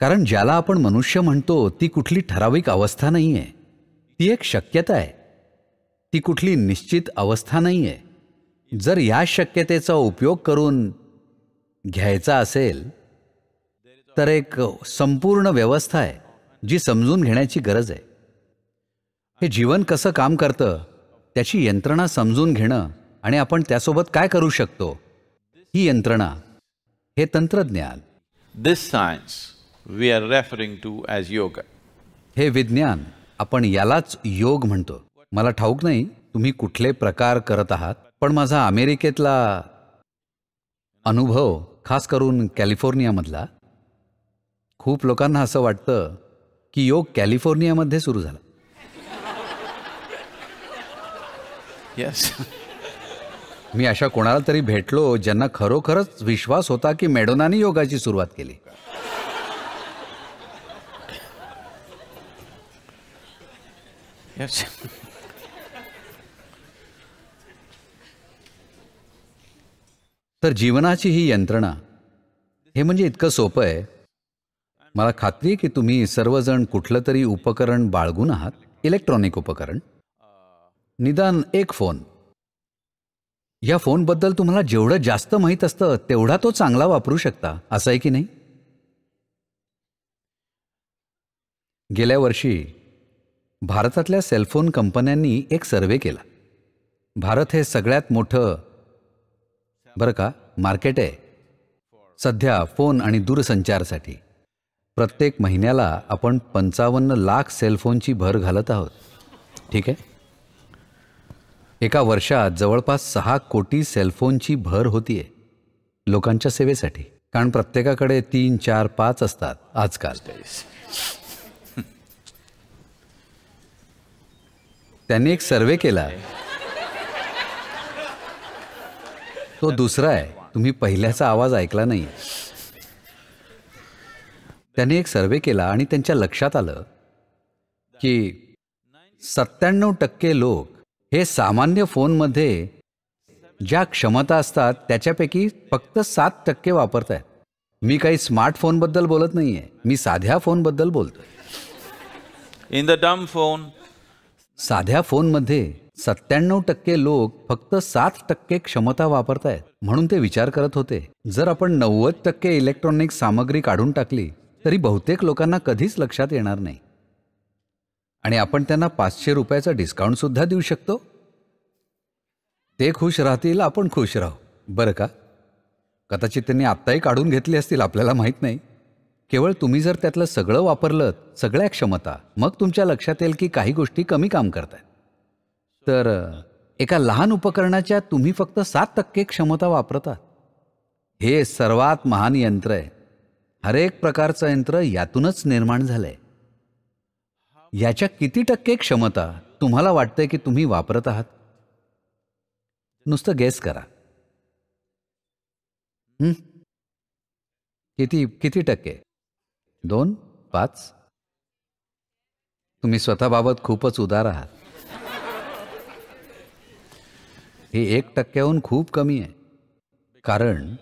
कारण ज्याला आपण मनुष्य म्हणतो ती कुठली ठराविक अवस्था नाही आहे ती एक शक्यता आहे ती कुठली निश्चित अवस्था नाही आहे जर या शक्यतेचा उपयोग करून घ्यायचा असेल तर एक संपूर्ण व्यवस्था आहे जी समजून घेण्याची गरज आहे हे जीवन कसं काम करतं त्याची यंत्रणा समजून घेणं आणि आपण त्यासोबत काय करू शकतो ही यंत्रणा हे तंत्रज्ञान this science we are referring to as yoga. हे विज्ञान आपण यालाच योग म्हणतो मला ठाऊक नाही तुम्ही कुठले प्रकार करत आहात पण माझा अमेरिकेतला अनुभव खास करून कॅलिफोर्नियामधला खूप लोकांना असं वाटतं की योग कॅलिफोर्नियामध्ये सुरू झाला येस मी अशा कोणाला तरी भेटलो ज्यांना खरोखरच विश्वास होता की मेडोनानी योगाची सुरुवात केली Yes. तर जीवनाची ही यंत्रणा हे म्हणजे इतकं सोपं आहे मला खात्री आहे की तुम्ही सर्वजण कुठलं तरी उपकरण बाळगून आहात इलेक्ट्रॉनिक उपकरण निदान एक फोन या फोनबद्दल तुम्हाला जेवढं जास्त माहीत असतं तेवढा तो चांगला वापरू शकता असं आहे की नाही गेल्या वर्षी भारतातल्या सेलफोन कंपन्यांनी एक सर्वे केला भारत हे सगळ्यात मोठं बरं का मार्केट आहे सध्या फोन आणि दूरसंचारसाठी प्रत्येक महिन्याला आपण पंचावन्न लाख सेलफोनची भर घालत आहोत ठीक आहे एका वर्षात जवळपास सहा कोटी सेलफोनची भर आहे लोकांच्या सेवेसाठी कारण प्रत्येकाकडे तीन चार पाच असतात आजकाल त्यांनी एक सर्वे केला तो दुसरा आहे तुम्ही पहिल्याचा आवाज ऐकला नाही त्यांनी एक सर्वे केला आणि त्यांच्या लक्षात आलं की सत्त्याण्णव टक्के लोक हे सामान्य फोनमध्ये ज्या क्षमता असतात त्याच्यापैकी फक्त सात टक्के वापरत आहेत मी काही स्मार्टफोनबद्दल बोलत नाही आहे मी साध्या फोनबद्दल बोलतो इन द डम फोन साध्या फोनमध्ये सत्त्याण्णव टक्के लोक फक्त सात टक्के क्षमता वापरतायत म्हणून ते विचार करत होते जर आपण नव्वद टक्के इलेक्ट्रॉनिक सामग्री काढून टाकली तरी बहुतेक लोकांना कधीच लक्षात येणार नाही आणि आपण त्यांना पाचशे रुपयाचा डिस्काउंट सुद्धा देऊ शकतो ते खुश राहतील आपण खुश राहू बरं का कदाचित त्यांनी आत्ताही काढून घेतली असतील आपल्याला माहीत नाही केवळ तुम्ही जर त्यातलं सगळं वापरलं सगळ्या क्षमता मग तुमच्या लक्षात येईल की काही गोष्टी कमी काम करतात तर एका लहान उपकरणाच्या तुम्ही फक्त सात टक्के क्षमता वापरतात हे सर्वात महान यंत्र आहे हरेक प्रकारचं यंत्र यातूनच निर्माण झालंय याच्या किती टक्के क्षमता तुम्हाला वाटतंय की तुम्ही वापरत आहात नुसतं गेस करा किती किती टक्के दोन पाच तुम्ही स्वतःबाबत खूपच उदार आहात हे एक टक्क्याहून खूप कमी आहे कारण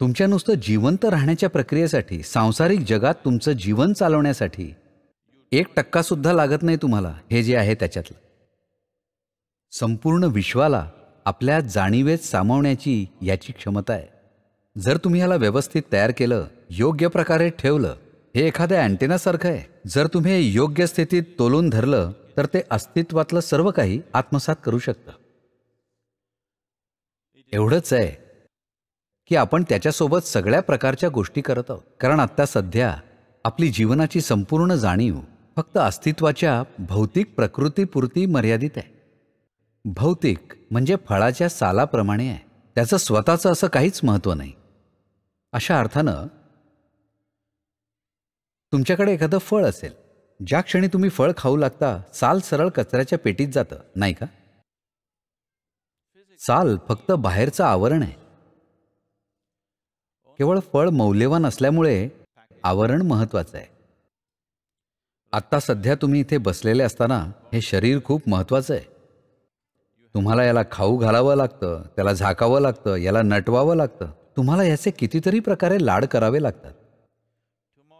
तुमच्या नुसतं जिवंत राहण्याच्या प्रक्रियेसाठी सांसारिक जगात तुमचं जीवन चालवण्यासाठी एक टक्का सुद्धा लागत नाही तुम्हाला हे जे आहे त्याच्यातलं संपूर्ण विश्वाला आपल्या जाणीवेत सामावण्याची याची क्षमता आहे जर तुम्ही ह्याला व्यवस्थित तयार केलं योग्य प्रकारे ठेवलं हे एखाद्या अँटेनासारखं आहे जर तुम्ही योग्य स्थितीत तोलून धरलं तर ते अस्तित्वातलं सर्व काही आत्मसात करू शकतं एवढंच आहे की आपण त्याच्यासोबत सगळ्या प्रकारच्या गोष्टी करत आहोत कारण आत्ता सध्या आपली जीवनाची संपूर्ण जाणीव फक्त अस्तित्वाच्या भौतिक प्रकृतीपुरती मर्यादित आहे भौतिक म्हणजे फळाच्या सालाप्रमाणे आहे त्याचं स्वतःचं असं काहीच महत्त्व नाही अशा अर्थानं तुमच्याकडे एखादं फळ असेल ज्या क्षणी तुम्ही फळ खाऊ लागता साल सरळ कचऱ्याच्या पेटीत जातं नाही का साल फक्त बाहेरचं आवरण आहे केवळ फळ मौल्यवान असल्यामुळे आवरण महत्वाचं आहे आत्ता सध्या तुम्ही इथे बसलेले असताना हे शरीर खूप महत्वाचं आहे तुम्हाला याला खाऊ घालावं लागतं त्याला झाकावं लागतं याला नटवावं लागतं तुम्हाला याचे कितीतरी प्रकारे लाड करावे लागतात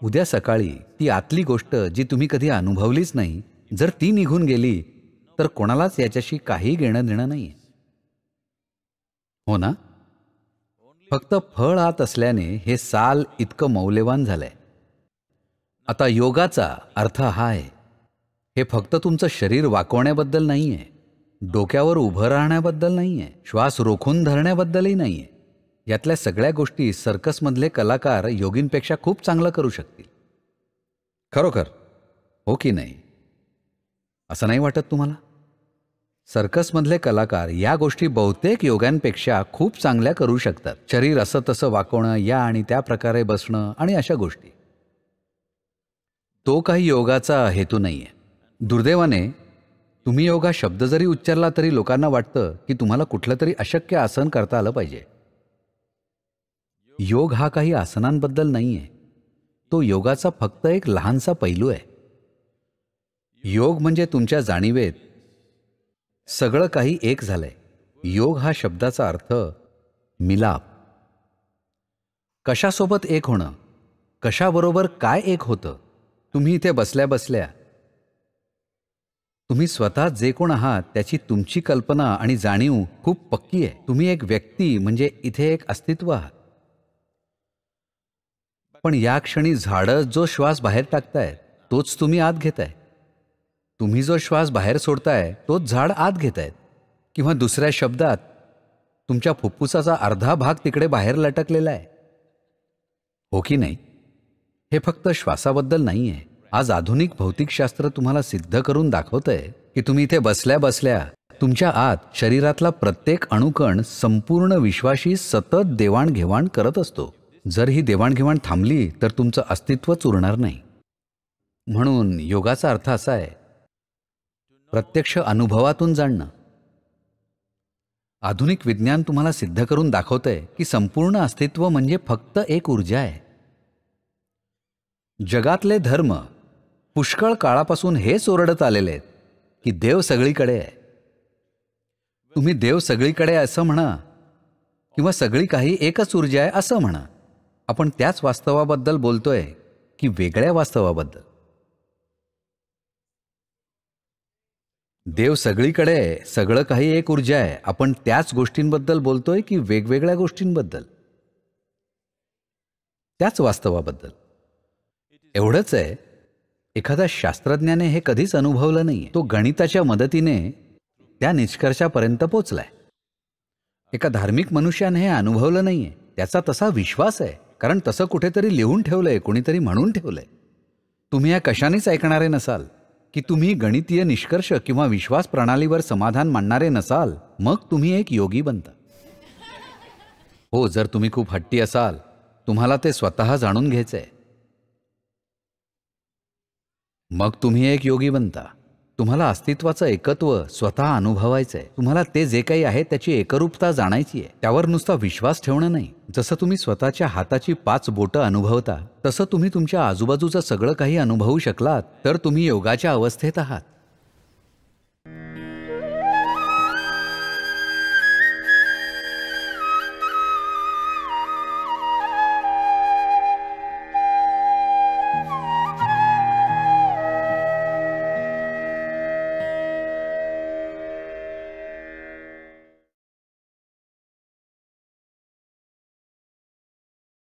उद्या सकाळी ती आतली गोष्ट जी तुम्ही कधी अनुभवलीच नाही जर ती निघून गेली तर कोणालाच याच्याशी काही घेणं देणं नाही हो ना फक्त फळ आत असल्याने हे साल इतकं मौल्यवान झालंय आता योगाचा अर्थ हा आहे हे फक्त तुमचं शरीर वाकवण्याबद्दल नाही आहे डोक्यावर उभं राहण्याबद्दल नाही आहे श्वास रोखून धरण्याबद्दलही नाही यातल्या सगळ्या गोष्टी सर्कसमधले कलाकार योगींपेक्षा खूप चांगलं करू शकतील खरोखर हो की नाही असं नाही वाटत तुम्हाला सर्कसमधले कलाकार या गोष्टी बहुतेक योगांपेक्षा खूप चांगल्या करू शकतात शरीर असं तसं वाकवणं या आणि त्या प्रकारे बसणं आणि अशा गोष्टी तो काही योगाचा हेतू नाही आहे दुर्दैवाने तुम्ही योगा शब्द जरी उच्चारला तरी लोकांना वाटतं की तुम्हाला कुठलं तरी अशक्य आसन करता आलं पाहिजे योग हा काही आसनांबद्दल नाही आहे तो योगाचा फक्त एक लहानसा पैलू आहे योग म्हणजे तुमच्या जाणीवेत सगळं काही एक झालंय योग हा शब्दाचा अर्थ मिलाप कशासोबत एक होणं कशाबरोबर काय एक होतं तुम्ही इथे बसल्या बसल्या तुम्ही स्वतः जे कोण आहात त्याची तुमची कल्पना आणि जाणीव खूप पक्की आहे तुम्ही एक व्यक्ती म्हणजे इथे एक अस्तित्व आहात पण या क्षणी झाडं जो श्वास बाहेर टाकताय तोच तुम्ही आत घेताय तुम्ही जो श्वास बाहेर सोडताय तोच झाड आत घेतायत किंवा दुसऱ्या शब्दात तुमच्या फुप्फुसाचा अर्धा भाग तिकडे बाहेर लटकलेला आहे हो की नाही हे फक्त श्वासाबद्दल नाही आहे आज आधुनिक भौतिकशास्त्र तुम्हाला सिद्ध करून दाखवतंय की तुम्ही इथे बसल्या बसल्या तुमच्या आत शरीरातला प्रत्येक अणुकण संपूर्ण विश्वाशी सतत देवाणघेवाण करत असतो जर ही देवाणघेवाण थांबली तर तुमचं अस्तित्व चुरणार नाही म्हणून योगाचा अर्थ असा आहे प्रत्यक्ष अनुभवातून जाणणं आधुनिक विज्ञान तुम्हाला सिद्ध करून दाखवतंय की संपूर्ण अस्तित्व म्हणजे फक्त एक ऊर्जा आहे जगातले धर्म पुष्कळ काळापासून हेच ओरडत आलेले आहेत की देव सगळीकडे आहे तुम्ही देव सगळीकडे असं म्हणा किंवा सगळी काही एकच ऊर्जा आहे असं म्हणा आपण त्याच वास्तवाबद्दल बोलतोय की वेगळ्या वास्तवाबद्दल देव सगळीकडे सगळं काही एक ऊर्जा आहे आपण त्याच गोष्टींबद्दल बोलतोय की वेगवेगळ्या गोष्टींबद्दल त्याच वास्तवाबद्दल एवढंच आहे एखाद्या शास्त्रज्ञाने हे कधीच अनुभवलं नाही तो गणिताच्या मदतीने त्या निष्कर्षापर्यंत पोचलाय एका धार्मिक मनुष्याने हे अनुभवलं नाहीये त्याचा तसा विश्वास आहे कारण तसं कुठेतरी लिहून ठेवलंय आहे कोणीतरी म्हणून ठेवलंय तुम्ही या कशानेच ऐकणारे नसाल की तुम्ही गणितीय निष्कर्ष किंवा विश्वास प्रणालीवर समाधान मांडणारे नसाल मग तुम्ही एक योगी बनता हो जर तुम्ही खूप हट्टी असाल तुम्हाला ते स्वतः जाणून घ्यायचंय मग तुम्ही एक योगी बनता तुम्हाला अस्तित्वाचं एकत्व स्वतः अनुभवायचं आहे तुम्हाला ते जे काही आहे त्याची एकरूपता जाणायची आहे त्यावर नुसता विश्वास ठेवणं नाही जसं तुम्ही स्वतःच्या हाताची पाच बोटं अनुभवता तसं तुम्ही तुमच्या आजूबाजूचं सगळं काही अनुभवू शकलात तर तुम्ही योगाच्या अवस्थेत आहात